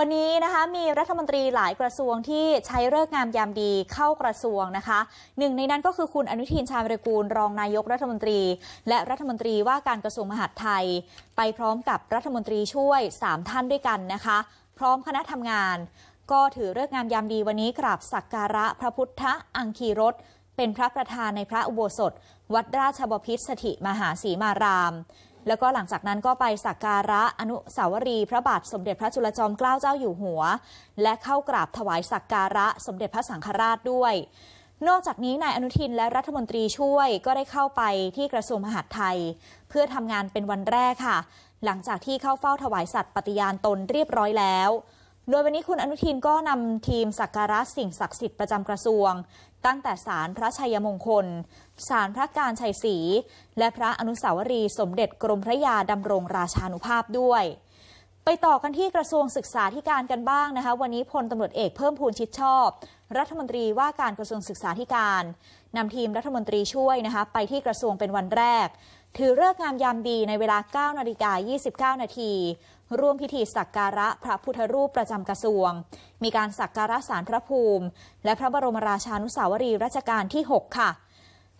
วันนี้นะคะมีรัฐมนตรีหลายกระทรวงที่ใช้เลิกงามยามดีเข้ากระทรวงนะคะหนึ่งในนั้นก็คือคุณอนุทินชาญวิรกูลรองนายกรัฐมนตรี และรัฐมนตรีว่าการกระทรวงมหาดไทย ไปพร้อมกับรัฐมนตรีช่วย3ท่านด้วยกันนะคะ พร้อมคณะทำงาน ก็ถือเลิกงามยามดีวันนี้กราบสักการะพระพุทธอังคีรสเป็นพระประธานในพระอุโบสถ วัดราชบพิษสถิมหาสีมารามแล้วก็หลังจากนั้นก็ไปสักการะอนุสาวรีย์พระบาทสมเด็จพระจุลจอมเกล้าเจ้าอยู่หัว และเข้ากราบถวายสักการะสมเด็จพระสังฆราชด้วย นอกจากนี้นายอนุทินและรัฐมนตรีช่วยก็ได้เข้าไปที่กระทรวงมหาดไทย เพื่อทำงานเป็นวันแรกค่ะ หลังจากที่เข้าเฝ้าถวายสัตย์ปฏิญาณตนเรียบร้อยแล้วโดยวันนี้คุณอนุทินก็นำทีมสักการะสิ่งศักดิ์สิทธิ์ประจำกระทรวงตั้งแต่ศาลพระชัยมงคลศาลพระการชัยศรี และพระอนุสาวรีย์สมเด็จกรมพระยา ดำรงราชานุภาพด้วย ไปต่อกันที่กระทรวงศึกษาธิการกันบ้างนะคะ วันนี้พลตำรวจเอกเพิ่มพูนชิดชอบ รัฐมนตรีว่าการกระทรวงศึกษาธิการนำทีมรัฐมนตรีช่วยนะคะไปที่กระทรวงเป็นวันแรกถือเลิกงามยามดีในเวลา9นาฬิกา29 นาทีร่วมพิธีสักการะพระพุทธรูปประจำกระทรวง มีการสักการะสารพระภูมิ และพระบรมราชานุสาวรีรัชกาลที่ 6 ค่ะ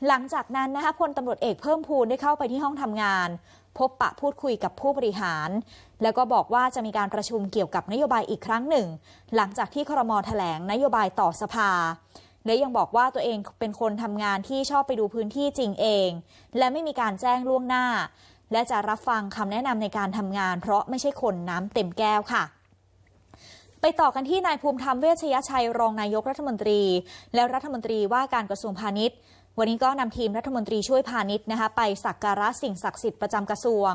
หลังจากนั้น นะคะพลตำรวจเอกเพิ่มพูนได้เข้าไปที่ห้องทำงาน พบปะพูดคุยกับผู้บริหาร แล้วก็บอกว่าจะมีการประชุมเกี่ยวกับนโยบายอีกครั้งหนึ่ง หลังจากที่ครมแถลงนโยบายต่อสภาและยังบอกว่าตัวเองเป็นคนทำงานที่ชอบไปดูพื้นที่จริงเอง และไม่มีการแจ้งล่วงหน้า และจะรับฟังคำแนะนำในการทำงาน เพราะไม่ใช่คนน้ำเต็มแก้วค่ะ ไปต่อกันที่นายภูมิธรรมเวชยชัยรองนายกรัฐมนตรี และรัฐมนตรีว่าการกระทรวงพาณิชย์ วันนี้ก็นำทีมรัฐมนตรีช่วยพาณิชย์นะคะไปสักการะสิ่งศักดิ์สิทธิ์ประจำกระทรวง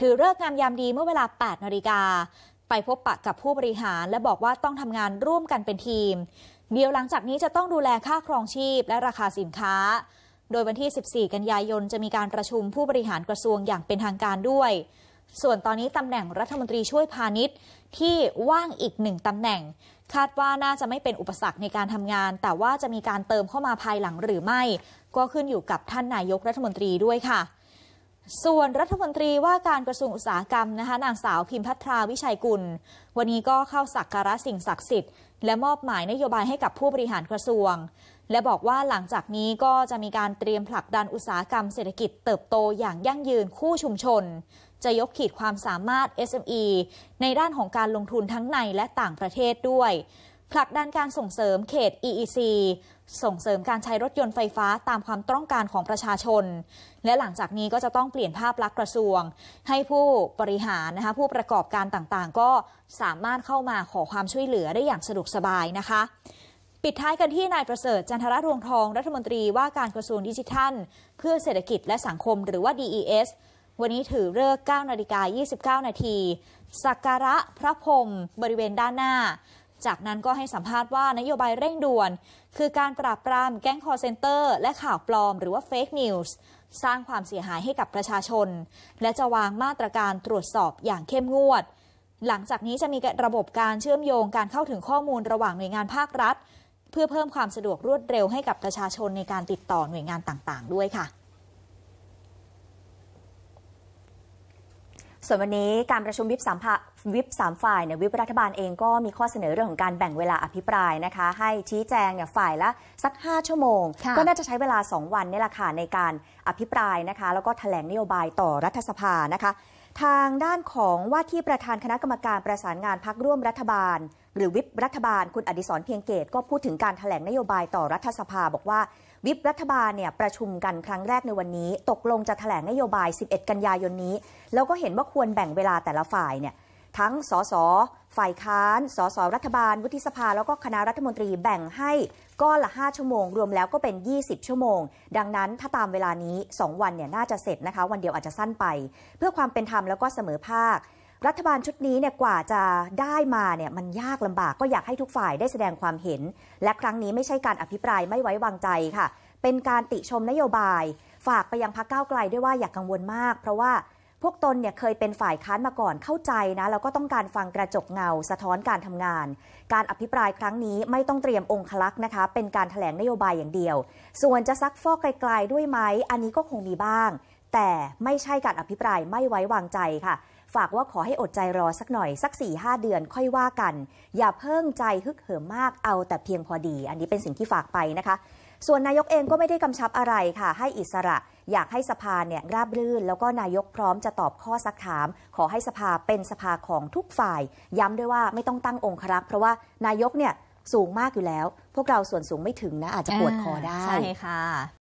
ถือเลิกงามยามดีเมื่อเวลา8นาฬิกาไปพบปะกับผู้บริหารและบอกว่าต้องทำงานร่วมกันเป็นทีมเดี๋ยวหลังจากนี้จะต้องดูแลค่าครองชีพและราคาสินค้า โดยวันที่ 14 กันยายนจะมีการประชุมผู้บริหารกระทรวงอย่างเป็นทางการด้วย ส่วนตอนนี้ตำแหน่งรัฐมนตรีช่วยพาณิชย์ที่ว่างอีกหนึ่งตำแหน่ง คาดว่าน่าจะไม่เป็นอุปสรรคในการทำงาน แต่ว่าจะมีการเติมเข้ามาภายหลังหรือไม่ ก็ขึ้นอยู่กับท่านนายกรัฐมนตรีด้วยค่ะส่วนรัฐมนตรีว่าการกระทรวงอุตสาหกรรมนะคะนางสาวพิมพัทราวิชัยกุล วันนี้ก็เข้าสักการะสิ่งศักดิ์สิทธิ์และมอบหมายนโยบายให้กับผู้บริหารกระทรวง และบอกว่าหลังจากนี้ก็จะมีการเตรียมผลักดันอุตสาหกรรมเศรษฐกิจเติบโตอย่างยั่งยืนคู่ชุมชน จะยกขีดความสามารถ SME ในด้านของการลงทุนทั้งในและต่างประเทศด้วยผลักดันการส่งเสริมเขต EEC ส่งเสริมการใช้รถยนต์ไฟฟ้าตามความต้องการของประชาชน และหลังจากนี้ก็จะต้องเปลี่ยนภาพลักษณ์กระทรวง ให้ผู้บริหารนะคะผู้ประกอบการต่างๆ ก็สามารถเข้ามาขอความช่วยเหลือได้อย่างสะดวกสบายนะคะ ปิดท้ายกันที่นายประเสริฐจันทระรวงทองรัฐมนตรีว่าการกระทรวงดิจิทัล เพื่อเศรษฐกิจและสังคมหรือว่า DES วันนี้ถือเลิก9นาฬิกา29นาทีสักการะพระพรมบริเวณด้านหน้าจากนั้นก็ให้สัมภาษณ์ว่า นโยบายเร่งด่วน คือการปราบปราม แก๊งคอร์เซนเตอร์ และข่าวปลอมหรือว่าเฟกนิวส์สร้างความเสียหายให้กับประชาชน และจะวางมาตรการตรวจสอบอย่างเข้มงวด หลังจากนี้จะมีระบบการเชื่อมโยงการเข้าถึงข้อมูลระหว่างหน่วยงานภาครัฐ เพื่อเพิ่มความสะดวกรวดเร็วให้กับประชาชนในการติดต่อหน่วยงานต่างๆ ด้วยค่ะส่วนวันนี้การประชุมวิบสามวิบสามฝ่ายเนี่ยวิบรัฐบาลเองก็มีข้อเสนอเรื่องของการแบ่งเวลาอภิปรายนะคะ ให้ชี้แจงเนี่ยฝ่ายละสัก 5 ชั่วโมง ก็น่าจะใช้เวลา 2 วันนี่แหละค่ะในการอภิปรายนะคะแล้วก็ถแถลงนโยบายต่อรัฐสภานะคะ ทางด้านของว่าที่ประธานคณะกรรมการประสานงานพักร่วมรัฐบาลหรือวิปรัฐบาลคุณอดิศรเพียงเกต ก็พูดถึงการถแถลงนโยบายต่อรัฐสภาบอกว่า วิปรัฐบาลเนี่ยประชุมกันครั้งแรกในวันนี้ ตกลงจะถแถลงนโยบาย 11 กันยายนนี้ แล้วก็เห็นว่าควรแบ่งเวลาแต่ละฝ่ายเนี่ยทั้งสสฝ่ายค้านสสรัฐบาลวุฒิสภาแล้วก็คณะรัฐมนตรีแบ่งให้ก้อนละ 5 ชั่วโมง รวมแล้วก็เป็น 20 ชั่วโมง ดังนั้นถ้าตามเวลานี้ 2 วันเนี่ยน่าจะเสร็จนะคะวันเดียวอาจจะสั้นไป เพื่อความเป็นธรรมแล้วก็เสมอภาครัฐบาลชุดนี้เนี่ยกว่าจะได้มาเนี่ยมันยากลำบากก็อยากให้ทุกฝ่ายได้แสดงความเห็น และครั้งนี้ไม่ใช่การอภิปรายไม่ไว้วางใจค่ะ เป็นการติชมนโยบาย ฝากไปยังพรรคก้าวไกลด้วยว่าอย่ากกังวลมาก เพราะว่าพวกตนเนี่ยเคยเป็นฝ่ายค้านมาก่อนเข้าใจนะแล้วก็ต้องการฟังกระจกเงาสะท้อนการทำงาน การอภิปรายครั้งนี้ไม่ต้องเตรียมองคลักษ์นะคะ เป็นการถแถลงนโยบายอย่างเดียว ส่วนจะซักฟอกไกลๆด้วยไหมอันนี้ก็คงมีบ้าง แต่ไม่ใช่การอภิปรายไม่ไว้วางใจค่ะฝากว่าขอให้อดใจรอสักหน่อยสัก4ี่หเดือนค่อยว่ากัน อย่าเพิ่งใจฮึกเหิมมากเอาแต่เพียงพอดี อันนี้เป็นสิ่งที่ฝากไปนะคะ ส่วนนายกเองก็ไม่ได้กำชับอะไรค่ะ ให้อิสระอยากให้สภาเนี่ยราบรื่น แล้วก็นายกพร้อมจะตอบข้อซักถาม ขอให้สภาเป็นสภาของทุกฝ่าย ย้ำด้วยว่าไม่ต้องตั้งองครักษ์เพราะว่านายกเนี่ยสูงมากอยู่แล้ว พวกเราส่วนสูงไม่ถึงนะอาจจะปวดคอได้ใช่ค่ะ